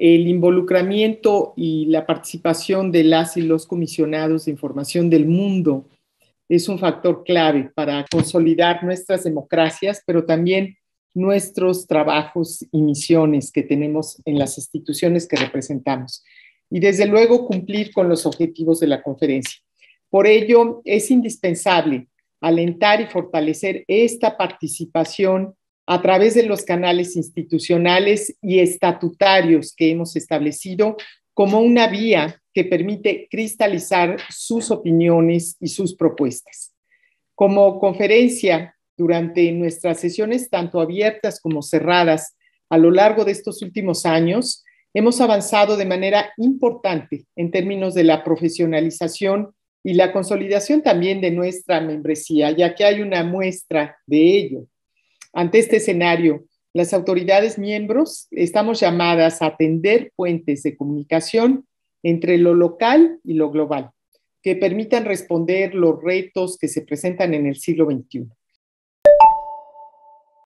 el involucramiento y la participación de las y los comisionados de información del mundo es un factor clave para consolidar nuestras democracias, pero también nuestros trabajos y misiones que tenemos en las instituciones que representamos. Y desde luego cumplir con los objetivos de la conferencia. Por ello, es indispensable alentar y fortalecer esta participación a través de los canales institucionales y estatutarios que hemos establecido como una vía que permite cristalizar sus opiniones y sus propuestas. Como conferencia, durante nuestras sesiones, tanto abiertas como cerradas, a lo largo de estos últimos años, hemos avanzado de manera importante en términos de la profesionalización y la consolidación también de nuestra membresía, ya que hay una muestra de ello ante este escenario, las autoridades miembros estamos llamadas a atender puentes de comunicación entre lo local y lo global, que permitan responder los retos que se presentan en el siglo XXI.